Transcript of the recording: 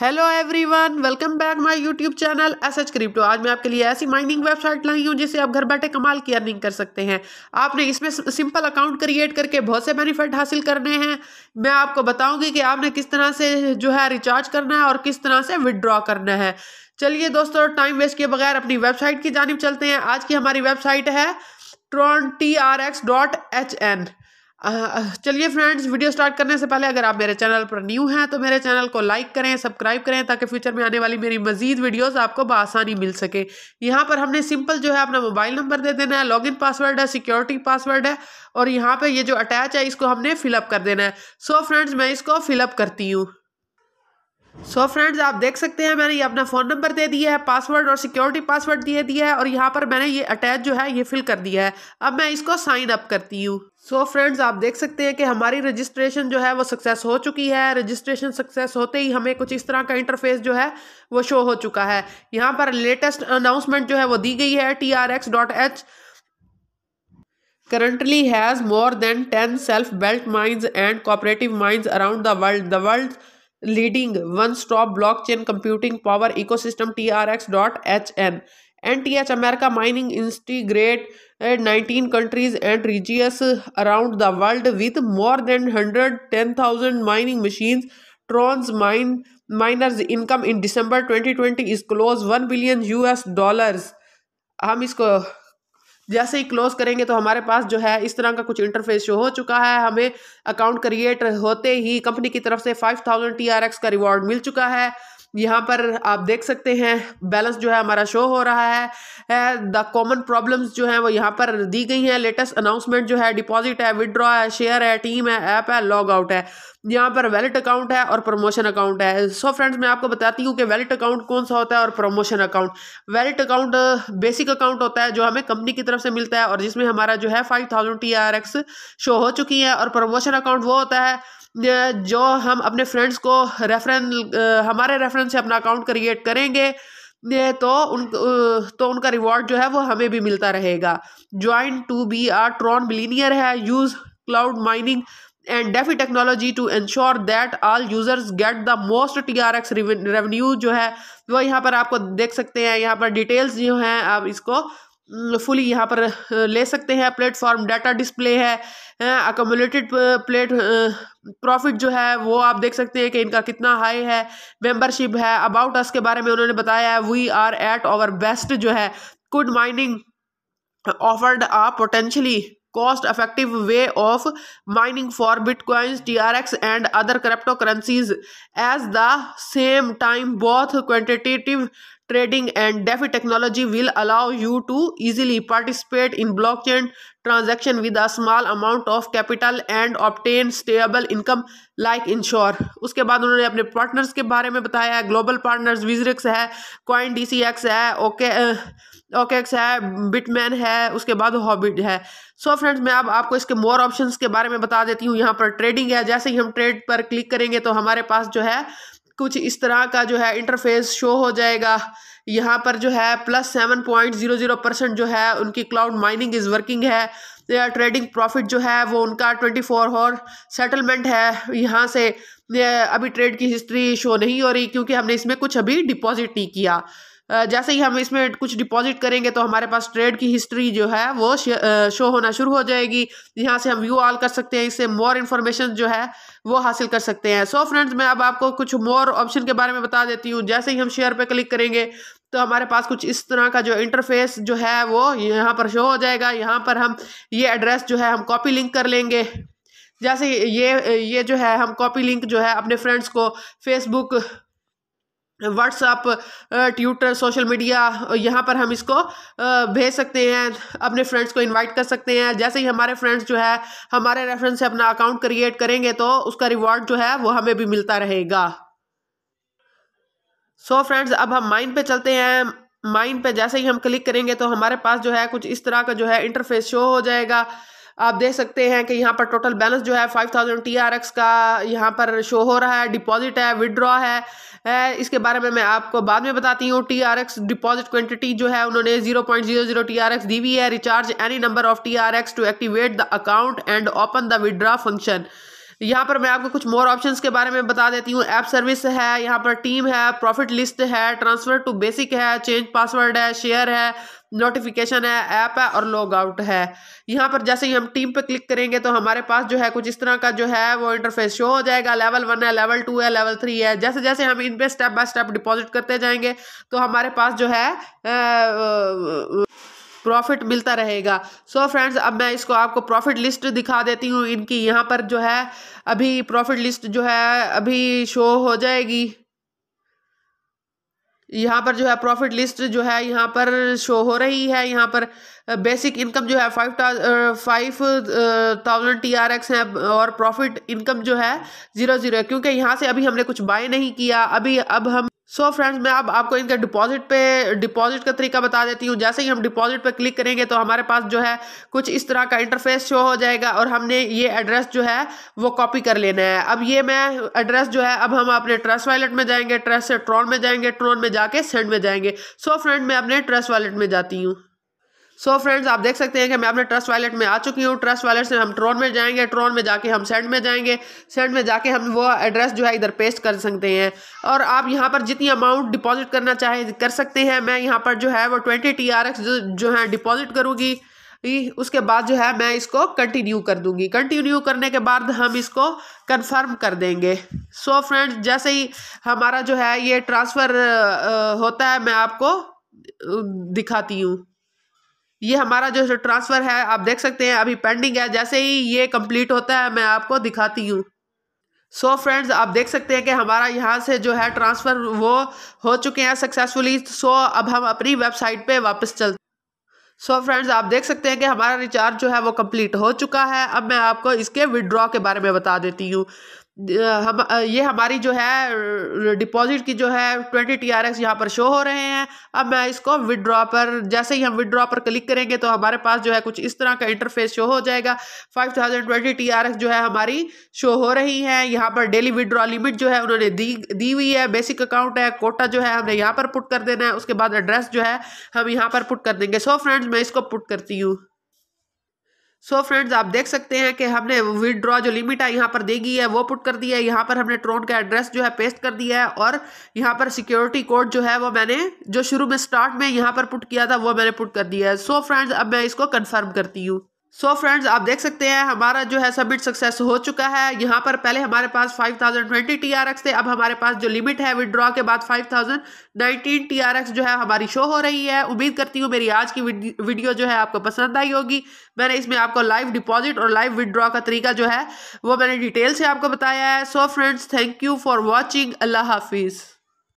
hello everyone welcome back my YouTube channel S H crypto आज मैं आपके लिए ऐसी माइनिंग वेबसाइट लाई हूँ जिसे आप घर बैठे कमाल की अर्निंग कर सकते हैं आपने इसमें सिंपल अकाउंट क्रिएट करके बहुत से बेनिफिट हासिल करने हैं मैं आपको बताऊंगी कि आपने किस तरह से जो है रिचार्ज करना है और किस तरह से विदड्रॉ करना है चलिए दोस्तों टाइम वेस्ट किए बगैर अपनी वेबसाइट की जानब चलते हैं आज की हमारी वेबसाइट है Tron T R X dot H N चलिए फ्रेंड्स वीडियो स्टार्ट करने से पहले अगर आप मेरे चैनल पर न्यू हैं तो मेरे चैनल को लाइक करें सब्सक्राइब करें ताकि फ्यूचर में आने वाली मेरी मजीद वीडियोस आपको बसानी मिल सके यहाँ पर हमने सिंपल जो है अपना मोबाइल नंबर दे देना है लॉगिन पासवर्ड है सिक्योरिटी पासवर्ड है और यहाँ पर ये जो अटैच है इसको हमने फिलअप कर देना है सो so फ्रेंड्स मैं इसको फिलअप करती हूँ सो so फ्रेंड्स आप देख सकते हैं मैंने ये अपना फ़ोन नंबर दे दिया है पासवर्ड और सिक्योरिटी पासवर्ड दिए दिया है और यहाँ पर मैंने ये अटैच जो है ये फिल कर दिया है अब मैं इसको साइन अप करती हूँ सो so फ्रेंड्स आप देख सकते हैं कि हमारी रजिस्ट्रेशन जो है वो सक्सेस हो चुकी है रजिस्ट्रेशन सक्सेस होते ही हमें कुछ इस तरह का इंटरफेस जो है वो शो हो चुका है यहाँ पर लेटेस्ट अनाउंसमेंट जो है वो दी गई है T R X dot H currently has more than ten self built mines and cooperative mines around the world the world leading one stop blockchain computing power system T R X dot H N N T H America mining integrates nineteen countries and regions around the world with more than hundred ten thousand mining machine Tron's mine miners income in December twenty twenty is close one billion U S dollar हम इसको जैसे ही close करेंगे तो हमारे पास जो है इस तरह का कुछ इंटरफेस शो हो चुका है हमें अकाउंट क्रिएट होते ही कंपनी की तरफ से five thousand T R X का रिवॉर्ड मिल चुका है यहाँ पर आप देख सकते हैं बैलेंस जो है हमारा शो हो रहा है द कॉमन प्रॉब्लम्स जो हैं वो यहाँ पर दी गई हैं लेटेस्ट अनाउंसमेंट जो है डिपॉजिट है विड्रॉ है शेयर है टीम है ऐप है लॉग आउट है यहाँ पर वैलेट अकाउंट है और प्रमोशन अकाउंट है सो so फ्रेंड्स मैं आपको बताती हूँ कि वैलेट अकाउंट कौन सा होता है और promotion account wallet account basic account होता है जो हमें कंपनी की तरफ से मिलता है और जिसमें हमारा जो है five thousand T R X show हो चुकी है और प्रमोशन अकाउंट वो होता है जो हम अपने फ्रेंड्स को रेफरेंस हमारे रेफरेंस से अपना अकाउंट क्रिएट करेंगे ये तो उन तो उनका रिवॉर्ड जो है वो हमें भी मिलता रहेगा join to be our Tron billionaire है use cloud mining and DeFi technology to ensure that all users get the most T R X revenue जो है वो यहाँ पर आपको देख सकते हैं यहाँ पर डिटेल्स जो हैं आप इसको फुली यहाँ पर ले सकते हैं प्लेटफॉर्म डाटा डिस्प्ले है अकोमोलेटेड प्लेट प्रॉफिट जो है वो आप देख सकते हैं कि इनका कितना हाई है मेंबरशिप है अबाउट अस के बारे में उन्होंने बताया है we are at our best जो है could mining offered a potentially of mining for bitcoins T R X and other crypto currencies at the same time both quantitative trading and DeFi technology will allow you to easily participate in blockchain transaction with a small amount of capital and obtain stable income like insure उसके बाद उन्होंने अपने partners के बारे में बताया है global partners WazirX है कॉइन डी सी एक्स है ओके ओकेक्स eh, है बिटमैन है उसके बाद हॉबिट है सो so फ्रेंड्स मैं अब आपको इसके मोर ऑप्शंस के बारे में बता देती हूँ यहाँ पर ट्रेडिंग है जैसे ही हम ट्रेड पर क्लिक करेंगे तो हमारे पास जो है कुछ इस तरह का जो है इंटरफेस शो हो जाएगा यहाँ पर जो है plus seven point zero zero percent जो है उनकी क्लाउड माइनिंग इज़ वर्किंग है ट्रेडिंग प्रॉफिट जो है वो उनका ट्वेंटी फोर और सेटलमेंट है यहाँ से अभी ट्रेड की हिस्ट्री शो नहीं हो रही क्योंकि हमने इसमें कुछ अभी डिपॉजिट नहीं किया जैसे ही हम इसमें कुछ डिपॉजिट करेंगे तो हमारे पास ट्रेड की हिस्ट्री जो है वो शो होना शुरू हो जाएगी यहाँ से हम व्यू ऑल कर सकते हैं इससे मोर इन्फॉर्मेशन जो है वो हासिल कर सकते हैं सो so फ्रेंड्स मैं अब आपको कुछ मोर ऑप्शन के बारे में बता देती हूँ जैसे ही हम शेयर पे क्लिक करेंगे तो हमारे पास कुछ इस तरह का जो इंटरफेस जो है वो यहाँ पर शो हो जाएगा यहाँ पर हम ये एड्रेस जो है हम कॉपी लिंक कर लेंगे जैसे ये ये जो है हम कॉपी लिंक जो है अपने फ्रेंड्स को Facebook WhatsApp Twitter social media यहाँ पर हम इसको भेज सकते हैं अपने फ्रेंड्स को इनवाइट कर सकते हैं जैसे ही हमारे फ्रेंड्स जो है हमारे रेफरेंस से अपना अकाउंट क्रिएट करेंगे तो उसका रिवॉर्ड जो है वो हमें भी मिलता रहेगा सो so फ्रेंड्स अब हम माइन पे चलते हैं माइन पे जैसे ही हम क्लिक करेंगे तो हमारे पास जो है कुछ इस तरह का जो है इंटरफेस शो हो जाएगा आप देख सकते हैं कि यहाँ पर टोटल बैलेंस जो है five thousand T R X का यहाँ पर शो हो रहा है डिपॉजिट है विड्रॉ है, है इसके बारे में मैं आपको बाद में बताती हूँ T R X deposit quantity जो है उन्होंने zero point zero zero T R X दी हुई है recharge any number of T R X to activate the account and open the withdraw function यहाँ पर मैं आपको कुछ मोर ऑप्शंस के बारे में बता देती हूँ ऐप सर्विस है यहाँ पर टीम है प्रॉफिट लिस्ट है ट्रांसफर टू बेसिक है चेंज पासवर्ड है शेयर है नोटिफिकेशन है ऐप है और लॉग आउट है यहाँ पर जैसे ही हम टीम पे क्लिक करेंगे तो हमारे पास जो है कुछ इस तरह का जो है वो इंटरफेस शो हो जाएगा लेवल वन है लेवल टू है लेवल थ्री है जैसे जैसे हम इन पे स्टेप बाय स्टेप डिपॉजिट करते जाएंगे तो हमारे पास जो है प्रॉफिट मिलता रहेगा सो so फ्रेंड्स अब मैं इसको आपको प्रॉफिट लिस्ट दिखा देती हूँ इनकी यहाँ पर जो है अभी प्रॉफिट लिस्ट जो है अभी शो हो जाएगी यहाँ पर जो है प्रॉफिट लिस्ट जो है यहाँ पर शो हो रही है यहाँ पर बेसिक इनकम जो है five five thousand T R X है और प्रॉफिट इनकम जो है ज़ीरो ज़ीरो है क्योंकि यहाँ से अभी हमने कुछ बाय नहीं किया अभी अब हम सो so फ्रेंड्स मैं अब आपको इनका डिपॉजिट पे डिपॉजिट का तरीका बता देती हूँ जैसे ही हम डिपॉजिट पे क्लिक करेंगे तो हमारे पास जो है कुछ इस तरह का इंटरफेस शो हो जाएगा और हमने ये एड्रेस जो है वो कॉपी कर लेना है अब ये मैं एड्रेस जो है अब हम अपने ट्रस्ट वॉलेट में जाएंगे ट्रस्ट से ट्रॉन में जाएंगे ट्रॉन में जाके सेंड में जाएंगे सो so फ्रेंड मैं अपने ट्रस्ट वॉलेट में जाती हूँ सो so फ्रेंड्स आप देख सकते हैं कि मैं अपने ट्रस्ट वॉलेट में आ चुकी हूँ ट्रस्ट वॉलेट से हम ट्रोन में जाएंगे ट्रोन में जाके हम सेंड में जाएंगे सेंड में जाके हम वो एड्रेस जो है इधर पेस्ट कर सकते हैं और आप यहाँ पर जितनी अमाउंट डिपॉजिट करना चाहे कर सकते हैं मैं यहाँ पर जो है वो ट्वेंटी टी आर एक्स जो, जो है डिपॉजिट करूँगी उसके बाद जो है मैं इसको कंटिन्यू कर दूंगी कंटिन्यू करने के बाद हम इसको कंफर्म कर देंगे सो so फ्रेंड्स जैसे ही हमारा जो है ये ट्रांसफ़र होता है मैं आपको दिखाती हूँ ये हमारा जो ट्रांसफ़र है आप देख सकते हैं अभी पेंडिंग है जैसे ही ये कंप्लीट होता है मैं आपको दिखाती हूँ सो so फ्रेंड्स आप देख सकते हैं कि हमारा यहाँ से जो है ट्रांसफ़र वो हो चुके हैं सक्सेसफुली सो so अब हम अपनी वेबसाइट पे वापस चलते सो so फ्रेंड्स आप देख सकते हैं कि हमारा रिचार्ज जो है वो कंप्लीट हो चुका है अब मैं आपको इसके विड्रॉ के बारे में बता देती हूँ हम ये हमारी जो है डिपॉजिट की जो है ट्वेंटी टी आर एक्स यहाँ पर शो हो रहे हैं अब मैं इसको विड्रॉ पर जैसे ही हम विड्रॉ पर क्लिक करेंगे तो हमारे पास जो है कुछ इस तरह का इंटरफेस शो हो जाएगा five thousand twenty T R X जो है हमारी शो हो रही है यहाँ पर डेली विड्रॉ लिमिट जो है उन्होंने दी दी हुई है बेसिक अकाउंट है कोटा जो है हमने यहाँ पर पुट कर देना है उसके बाद एड्रेस जो है हम यहाँ पर पुट कर देंगे सो so फ्रेंड्स मैं इसको पुट करती हूँ सो so फ्रेंड्स आप देख सकते हैं कि हमने विदड्रॉ जो लिमिट है यहाँ पर देगी है वो पुट कर दिया है यहाँ पर हमने ट्रोन का एड्रेस जो है पेस्ट कर दिया है और यहाँ पर सिक्योरिटी कोड जो है वो मैंने जो शुरू में स्टार्ट में यहाँ पर पुट किया था वो मैंने पुट कर दिया है सो so फ्रेंड्स अब मैं इसको कन्फर्म करती हूँ सो so फ्रेंड्स आप देख सकते हैं हमारा जो है सबमिट सक्सेस हो चुका है यहाँ पर पहले हमारे पास 5020 TRX थे अब हमारे पास जो लिमिट है विदड्रॉ के बाद 5019 TRX जो है हमारी शो हो रही है उम्मीद करती हूँ मेरी आज की वीडियो जो है आपको पसंद आई होगी मैंने इसमें आपको लाइव डिपॉजिट और लाइव विदड्रॉ का तरीका जो है वो मैंने डिटेल से आपको बताया है so friends thank you for watching अल्लाह हाफिज़